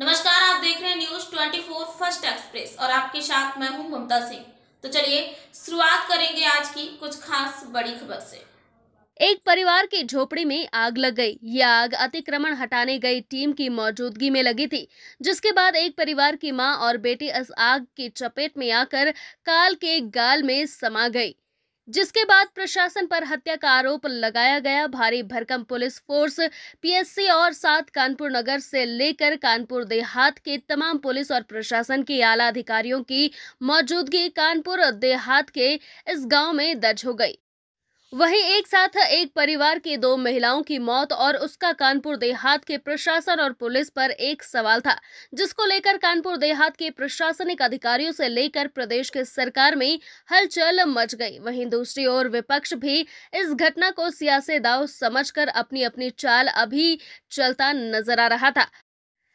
नमस्कार आप देख रहे हैं न्यूज 24 फर्स्ट एक्सप्रेस और आपके साथ मैं हूं ममता सिंह तो चलिए शुरुआत करेंगे आज की कुछ खास बड़ी खबर से एक परिवार के झोपड़ी में आग लग गई ये आग अतिक्रमण हटाने गई टीम की मौजूदगी में लगी थी जिसके बाद एक परिवार की मां और बेटी इस आग की चपेट में आकर काल के गाल में समा गई जिसके बाद प्रशासन पर हत्या का आरोप लगाया गया भारी भरकम पुलिस फोर्स पीएससी और साथ कानपुर नगर से लेकर कानपुर देहात के तमाम पुलिस और प्रशासन के आला अधिकारियों की मौजूदगी कानपुर देहात के इस गांव में दर्ज हो गई वहीं एक साथ एक परिवार की दो महिलाओं की मौत और उसका कानपुर देहात के प्रशासन और पुलिस पर एक सवाल था जिसको लेकर कानपुर देहात के प्रशासनिक अधिकारियों से लेकर प्रदेश के सरकार में हलचल मच गई वहीं दूसरी ओर विपक्ष भी इस घटना को सियासी दाव समझकर अपनी अपनी चाल अभी चलता नजर आ रहा था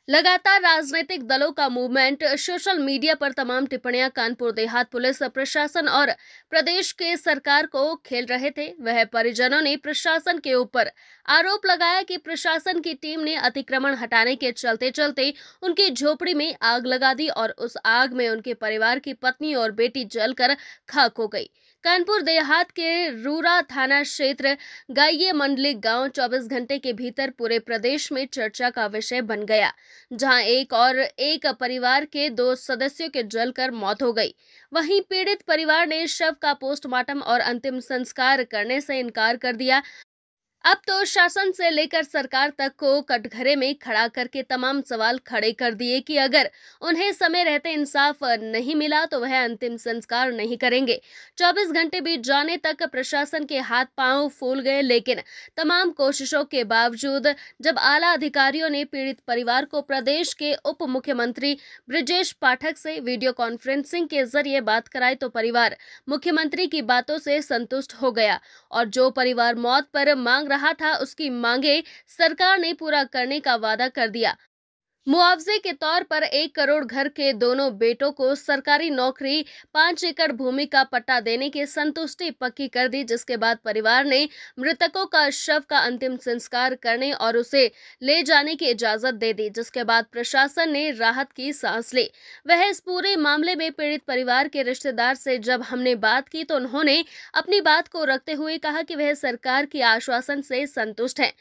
लगातार राजनीतिक दलों का मूवमेंट सोशल मीडिया पर तमाम टिप्पणियां कानपुर देहात पुलिस प्रशासन और प्रदेश के सरकार को खेल रहे थे वह परिजनों ने प्रशासन के ऊपर आरोप लगाया कि प्रशासन की टीम ने अतिक्रमण हटाने के चलते चलते उनकी झोपड़ी में आग लगा दी और उस आग में उनके परिवार की पत्नी और बेटी जलकर खाक हो गई कानपुर देहात के रूरा थाना क्षेत्र गाइये मंडली गांव 24 घंटे के भीतर पूरे प्रदेश में चर्चा का विषय बन गया जहां एक और एक परिवार के दो सदस्यों के जलकर मौत हो गई वहीं पीड़ित परिवार ने शव का पोस्टमार्टम और अंतिम संस्कार करने से इनकार कर दिया अब तो शासन से लेकर सरकार तक को कटघरे में खड़ा करके तमाम सवाल खड़े कर दिए कि अगर उन्हें समय रहते इंसाफ नहीं मिला तो वह अंतिम संस्कार नहीं करेंगे 24 घंटे बीत जाने तक प्रशासन के हाथ पांव फूल गए लेकिन तमाम कोशिशों के बावजूद जब आला अधिकारियों ने पीड़ित परिवार को प्रदेश के उप मुख्यमंत्री ब्रजेश पाठक से वीडियो कॉन्फ्रेंसिंग के जरिए बात कराई तो परिवार मुख्यमंत्री की बातों से संतुष्ट हो गया और जो परिवार मौत पर मांग रहा था उसकी मांगे सरकार ने पूरा करने का वादा कर दिया मुआवजे के तौर पर एक करोड़ घर के दोनों बेटों को सरकारी नौकरी पांच एकड़ भूमि का पट्टा देने की संतुष्टि पक्की कर दी जिसके बाद परिवार ने मृतकों का शव का अंतिम संस्कार करने और उसे ले जाने की इजाजत दे दी जिसके बाद प्रशासन ने राहत की सांस ली वह इस पूरे मामले में पीड़ित परिवार के रिश्तेदार से जब हमने बात की तो उन्होंने अपनी बात को रखते हुए कहा कि वह सरकार के आश्वासन से संतुष्ट है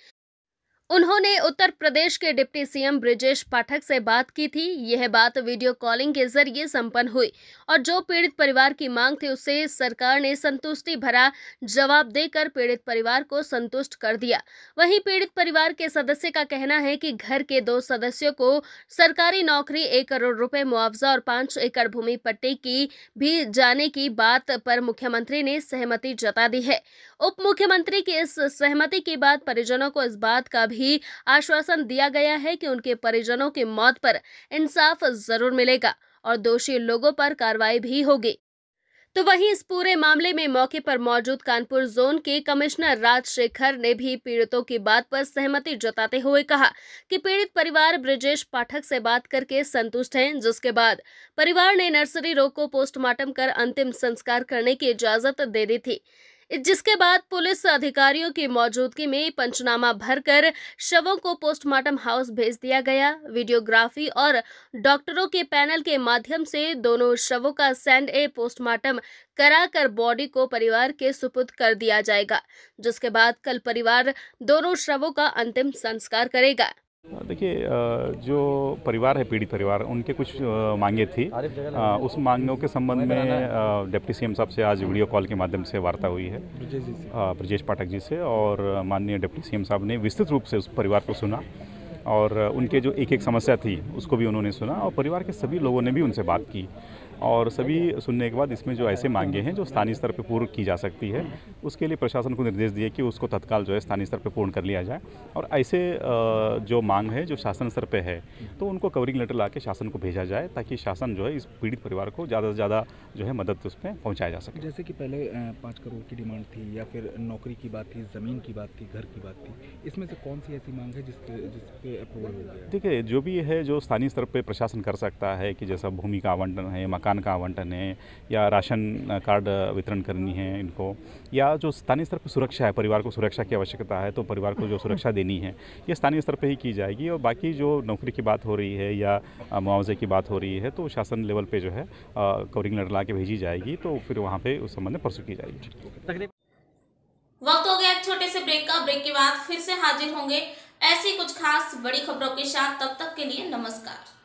उन्होंने उत्तर प्रदेश के डिप्टी सीएम ब्रिजेश पाठक से बात की थी यह बात वीडियो कॉलिंग के जरिए संपन्न हुई और जो पीड़ित परिवार की मांग थी उसे सरकार ने संतुष्टि भरा जवाब देकर पीड़ित परिवार को संतुष्ट कर दिया वहीं पीड़ित परिवार के सदस्य का कहना है कि घर के दो सदस्यों को सरकारी नौकरी एक करोड़ रुपए मुआवजा और पांच एकड़ भूमि पट्टी की भी जाने की बात पर मुख्यमंत्री ने सहमति जता दी है उप मुख्यमंत्री की इस सहमति के बाद परिजनों को इस बात का भी ही आश्वासन दिया गया है कि उनके परिजनों की मौत पर इंसाफ जरूर मिलेगा और दोषी लोगों पर कार्रवाई भी होगी तो वहीं इस पूरे मामले में मौके पर मौजूद कानपुर जोन के कमिश्नर राजशेखर ने भी पीड़ितों की बात पर सहमति जताते हुए कहा कि पीड़ित परिवार ब्रजेश पाठक से बात करके संतुष्ट हैं जिसके बाद परिवार ने नर्सरी रोग को पोस्टमार्टम कर अंतिम संस्कार करने की इजाजत दे दी थी जिसके बाद पुलिस अधिकारियों की मौजूदगी में पंचनामा भरकर शवों को पोस्टमार्टम हाउस भेज दिया गया वीडियोग्राफी और डॉक्टरों के पैनल के माध्यम से दोनों शवों का सैंड ए पोस्टमार्टम कराकर बॉडी को परिवार के सुपुत कर दिया जाएगा जिसके बाद कल परिवार दोनों शवों का अंतिम संस्कार करेगा देखिए जो परिवार है पीड़ित परिवार उनके कुछ मांगे थी उस मांगों के संबंध में डिप्टी सीएम साहब से आज वीडियो कॉल के माध्यम से वार्ता हुई है ब्रजेश पाठक जी से और माननीय डिप्टी सीएम साहब ने विस्तृत रूप से उस परिवार को सुना और उनके जो एक एक समस्या थी उसको भी उन्होंने सुना और परिवार के सभी लोगों ने भी उनसे बात की और सभी सुनने के बाद इसमें जो ऐसे मांगे हैं जो स्थानीय स्तर पर पूर्ण की जा सकती है उसके लिए प्रशासन को निर्देश दिए कि उसको तत्काल जो है स्थानीय स्तर पर पूर्ण कर लिया जाए और ऐसे जो मांग है जो शासन स्तर पर है तो उनको कवरिंग लेटर ला के शासन को भेजा जाए ताकि शासन जो है इस पीड़ित परिवार को ज़्यादा से ज़्यादा जो है मदद उसमें पहुँचाया जा सके जैसे कि पहले पाँच करोड़ की डिमांड थी या फिर नौकरी की बात थी ज़मीन की बात थी घर की बात थी इसमें से कौन सी ऐसी मांग है जिसके जिस पर अप्रूवल हो गया देखिए जो भी है जो स्थानीय स्तर पर प्रशासन कर सकता है कि जैसा भूमि का आवंटन है मकान मकान का आवंटन है या राशन कार्ड वितरण करनी है इनको या जो स्थानीय स्तर पर सुरक्षा है परिवार को सुरक्षा की आवश्यकता है तो परिवार को जो सुरक्षा देनी है ये स्थानीय स्तर पर ही की जाएगी और बाकी जो नौकरी की बात हो रही है या मुआवजे की बात हो रही है तो शासन लेवल पर जो है कवरिंग लेटर ला भेजी जाएगी तो फिर वहाँ पर उस संबंध में परसू की जाएगी वक्त हो गया एक छोटे से ब्रेक का ब्रेक के बाद फिर से हाजिर होंगे ऐसी कुछ खास बड़ी खबरों के साथ तब तक के लिए नमस्कार